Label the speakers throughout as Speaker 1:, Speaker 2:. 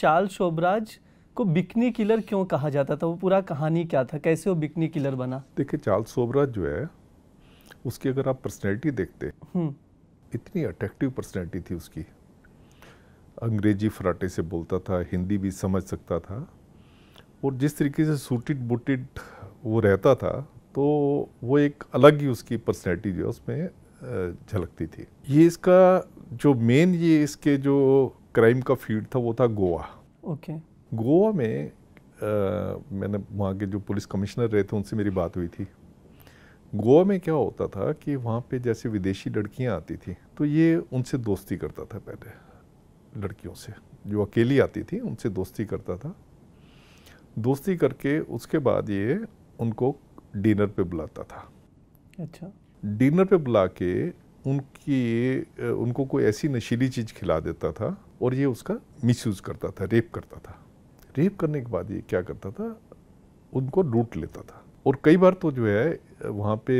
Speaker 1: Charl Sobhraj को bikini killer क्यों कहा जाता था वो पूरा कहानी क्या था कैसे वो बिकनी किलर बना
Speaker 2: देखिए चार्ल शोभराज जो है उसकी अगर आप पर्सनैलिटी देखते हम्म। इतनी अट्रैक्टिव पर्सनैलिटी थी उसकी अंग्रेजी फराटे से बोलता था हिंदी भी समझ सकता था और जिस तरीके से सूटेड बुटिड वो रहता था तो वो एक अलग ही उसकी पर्सनैलिटी जो है उसमें झलकती थी ये इसका जो मेन ये इसके जो क्राइम का फील्ड था वो था गोवा ओके गोवा में आ, मैंने वहाँ के जो पुलिस कमिश्नर रहे थे उनसे मेरी बात हुई थी गोवा में क्या होता था कि वहाँ पे जैसे विदेशी लड़कियाँ आती थी तो ये उनसे दोस्ती करता था पहले लड़कियों से जो अकेली आती थी उनसे दोस्ती करता था दोस्ती करके उसके बाद ये उनको डिनर पे बुलाता था अच्छा डिनर पे बुला के उनकी उनको कोई ऐसी नशीली चीज़ खिला देता था और ये उसका मिसयूज़ करता था रेप करता था रेप करने के बाद ये क्या करता था उनको लूट लेता था और कई बार तो जो है वहाँ पे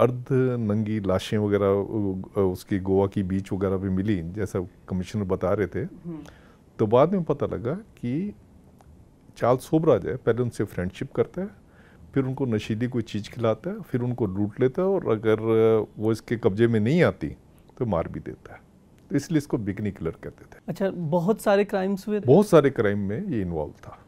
Speaker 2: अर्ध नंगी लाशें वगैरह उसकी गोवा की बीच वगैरह भी मिली जैसा कमिश्नर बता रहे थे हम्म। तो बाद में पता लगा कि चार्ल्स सोबराज है पहले उनसे फ्रेंडशिप करता है फिर उनको नशीली कोई चीज़ खिलाता है फिर उनको लूट लेता है और अगर वो इसके कब्जे में नहीं आती तो मार भी देता है तो इसलिए इसको बिकनी किलर कहते
Speaker 1: थे अच्छा बहुत सारे क्राइम्स हुए बहुत
Speaker 2: सारे क्राइम में ये इन्वॉल्व था